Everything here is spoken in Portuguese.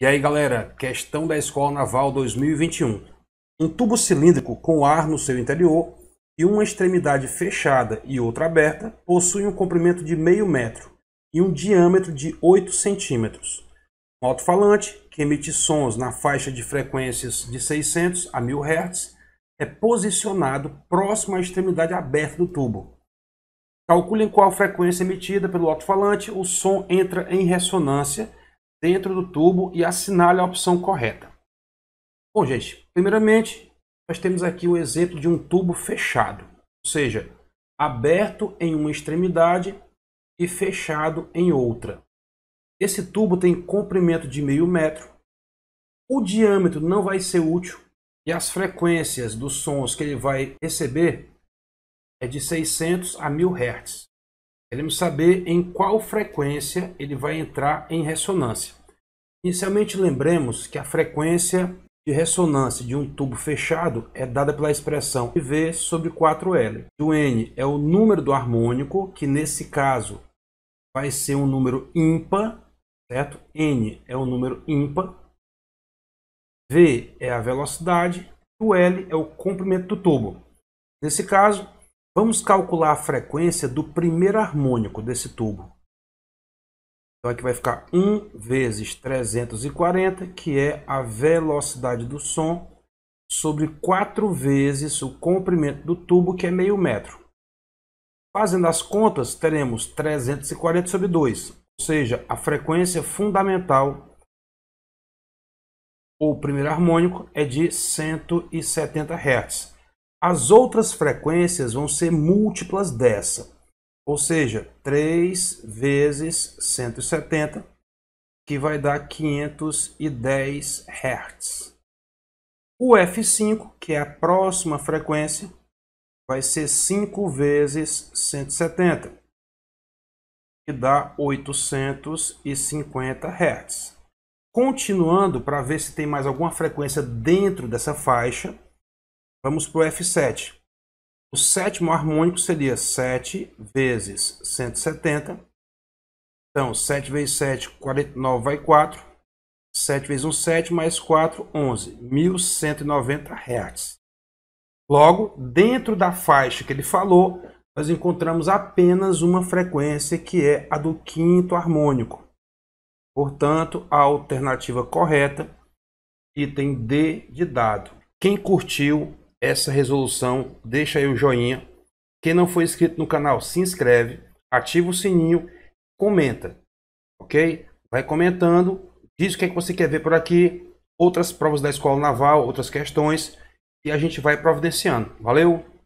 E aí, galera, questão da Escola Naval 2021. Um tubo cilíndrico com ar no seu interior e uma extremidade fechada e outra aberta possui um comprimento de meio metro e um diâmetro de 8 centímetros. Um alto-falante, que emite sons na faixa de frequências de 600 a 1000 Hz, é posicionado próximo à extremidade aberta do tubo. Calcule em qual frequência emitida pelo alto-falante o som entra em ressonância dentro do tubo e assinale a opção correta. Bom, gente, primeiramente, nós temos aqui o exemplo de um tubo fechado, ou seja, aberto em uma extremidade e fechado em outra. Esse tubo tem comprimento de meio metro, o diâmetro não vai ser útil e as frequências dos sons que ele vai receber é de 600 a 1000 Hz. Queremos saber em qual frequência ele vai entrar em ressonância. Inicialmente, lembremos que a frequência de ressonância de um tubo fechado é dada pela expressão V sobre 4L. O N é o número do harmônico, que nesse caso vai ser um número ímpar, certo? N é um número ímpar. V é a velocidade, o L é o comprimento do tubo. Nesse caso, Vamos calcular a frequência do primeiro harmônico desse tubo. Então aqui vai ficar 1 vezes 340, que é a velocidade do som, sobre 4 vezes o comprimento do tubo, que é meio metro. Fazendo as contas, teremos 340 sobre 2, ou seja, a frequência fundamental o primeiro harmônico é de 170 Hz. As outras frequências vão ser múltiplas dessa, ou seja, 3 vezes 170, que vai dar 510 Hz. O F5, que é a próxima frequência, vai ser 5 vezes 170, que dá 850 Hz. Continuando para ver se tem mais alguma frequência dentro dessa faixa, Vamos para o F7. O sétimo harmônico seria 7 vezes 170. Então, 7 vezes 7, 49 vai 4. 7 vezes 1, 7, mais 4, 11. 1.190 Hz. Logo, dentro da faixa que ele falou, nós encontramos apenas uma frequência que é a do quinto harmônico. Portanto, a alternativa correta, item D de dado. Quem curtiu essa resolução, deixa aí o joinha. Quem não foi inscrito no canal, se inscreve, ativa o sininho, comenta, ok? Vai comentando, diz o que, é que você quer ver por aqui, outras provas da Escola Naval, outras questões, e a gente vai providenciando. Valeu!